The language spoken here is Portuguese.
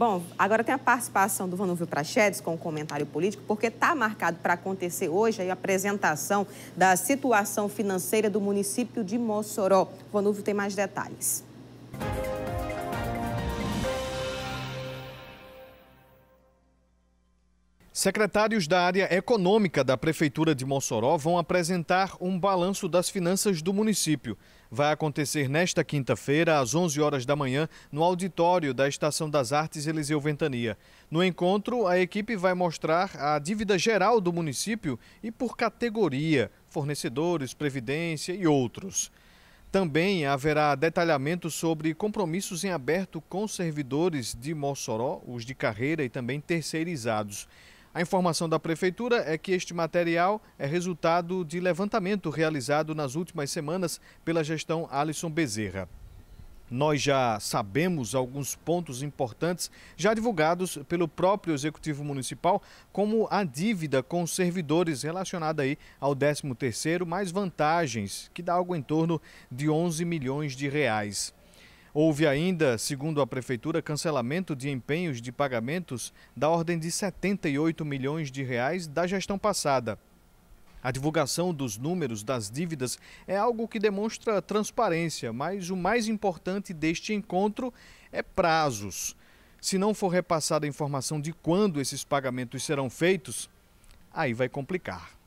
Bom, agora tem a participação do Vanúvio Prachedes com o um comentário político, porque está marcado para acontecer hoje a apresentação da situação financeira do município de Mossoró. O Vanúvio tem mais detalhes. Secretários da área econômica da Prefeitura de Mossoró vão apresentar um balanço das finanças do município. Vai acontecer nesta quinta-feira, às 11 horas da manhã, no auditório da Estação das Artes Eliseu Ventania. No encontro, a equipe vai mostrar a dívida geral do município e por categoria, fornecedores, previdência e outros. Também haverá detalhamento sobre compromissos em aberto com servidores de Mossoró, os de carreira e também terceirizados. A informação da Prefeitura é que este material é resultado de levantamento realizado nas últimas semanas pela gestão Alisson Bezerra. Nós já sabemos alguns pontos importantes já divulgados pelo próprio Executivo Municipal, como a dívida com servidores relacionada aí ao 13º, mais vantagens, que dá algo em torno de 11 milhões de reais. Houve ainda, segundo a Prefeitura, cancelamento de empenhos de pagamentos da ordem de 78 milhões de reais da gestão passada. A divulgação dos números das dívidas é algo que demonstra transparência, mas o mais importante deste encontro é prazos. Se não for repassada a informação de quando esses pagamentos serão feitos, aí vai complicar.